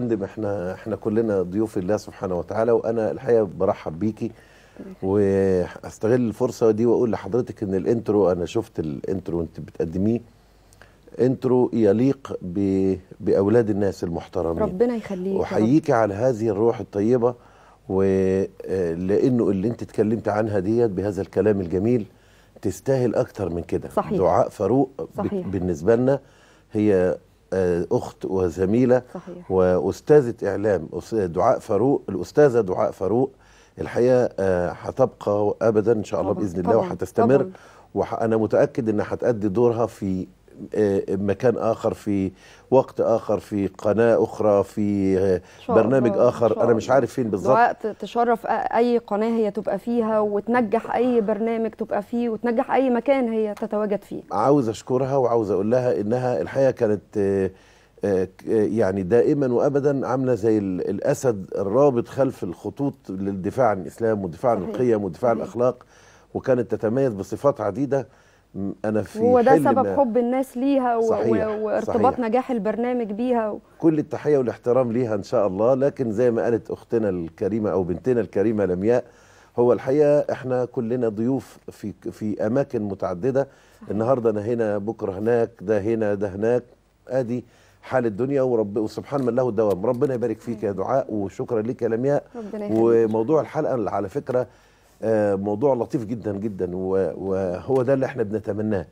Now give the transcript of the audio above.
فندم احنا احنا كلنا ضيوف الله سبحانه وتعالى وانا الحقيقه برحب بيكي واستغل الفرصه دي واقول لحضرتك ان الانترو انا شفت الانترو وانت بتقدميه انترو يليق ب... باولاد الناس المحترمين ربنا يخليك وحييك على هذه الروح الطيبه ولانه آه، اللي انت اتكلمت عنها ديت بهذا الكلام الجميل تستاهل اكتر من كده صحيح. دعاء فاروق صحيح. بالنسبه لنا هي آه، اخت وزميله صحيح. واستاذه اعلام دعاء فاروق الاستاذه دعاء فاروق الحقيقه آه، هتبقى ابدا ان شاء الله باذن الله وهتستمر وانا متاكد انها هتادي دورها في آه، مكان اخر في وقت اخر في قناه اخرى في آه، برنامج اخر انا مش عارف فين بالظبط وقت تشرف اي قناه هي تبقى فيها وتنجح اي برنامج تبقى فيه وتنجح اي مكان هي تتواجد فيه عاوز اشكرها وعاوز اقول لها انها الحقيقه كانت آه، يعني دائما وابدا عامله زي الاسد الرابط خلف الخطوط للدفاع عن الاسلام والدفاع عن القيم والدفاع عن الاخلاق وكانت تتميز بصفات عديده انا في هو ده سبب حب الناس ليها صحيح وارتباط صحيح نجاح البرنامج بيها و... كل التحيه والاحترام ليها ان شاء الله لكن زي ما قالت اختنا الكريمه او بنتنا الكريمه لمياء هو الحقيقه احنا كلنا ضيوف في في اماكن متعدده صحيح. النهارده انا هنا بكره هناك ده هنا ده هناك ادي حال الدنيا ورب وسبحان من له الدوام ربنا يبارك فيك يا دعاء وشكرا لك يا لمياء وموضوع الحلقه على فكره آه، موضوع لطيف جدا جدا وهو ده اللي احنا بنتمناه